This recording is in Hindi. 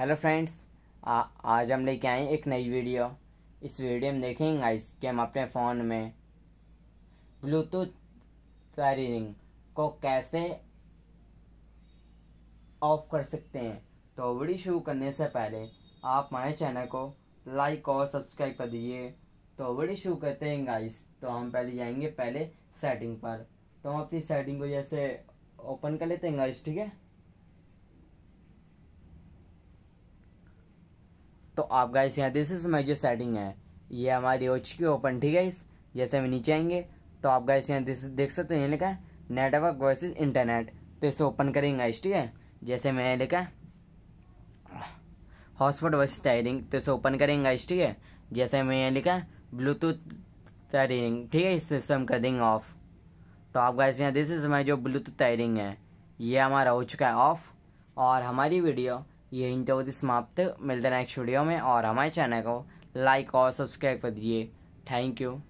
हेलो फ्रेंड्स आज हम लेके आए एक नई वीडियो इस वीडियो में देखेंगे गाइस कि हम अपने फ़ोन में ब्लूटूथ टायरिंग को कैसे ऑफ कर सकते हैं तो वीडियो शुरू करने से पहले आप हमारे चैनल को लाइक और सब्सक्राइब कर दीजिए तो वीडियो शुरू करते हैं गाइस तो हम पहले जाएंगे पहले सेटिंग पर तो हम अपनी सेटिंग को जैसे ओपन कर लेते हैं गाइस ठीक है तो आप गाइस यहाँ दिस इज माई जो सेटिंग है ये हमारी ओच की ओपन ठीक है इस जैसे हम नीचे आएंगे तो आप गाइस यहाँ देख सकते हो ये लिखा है नेटवर्क वर्सेज इंटरनेट तो इसे ओपन करेंगे इस ठीक है जैसे मैंने लिखा है हॉटस्पॉट वर्सेज टायरिंग तो इसे ओपन करेंगे इस ठीक है जैसे मैंने यहाँ लिखा है ब्लूटूथ टायरिंग ठीक है इससे हम कर देंगे ऑफ तो आप गाइस यहाँ दिस इज माई जो ब्लूटूथ टायरिंग है ये हमारा हो चुका है ऑफ और हमारी वीडियो ये तो इंटरव्यू समाप्त मिलते हैं नेक्स्ट वीडियो में और हमारे चैनल को लाइक और सब्सक्राइब कर दीजिए थैंक यू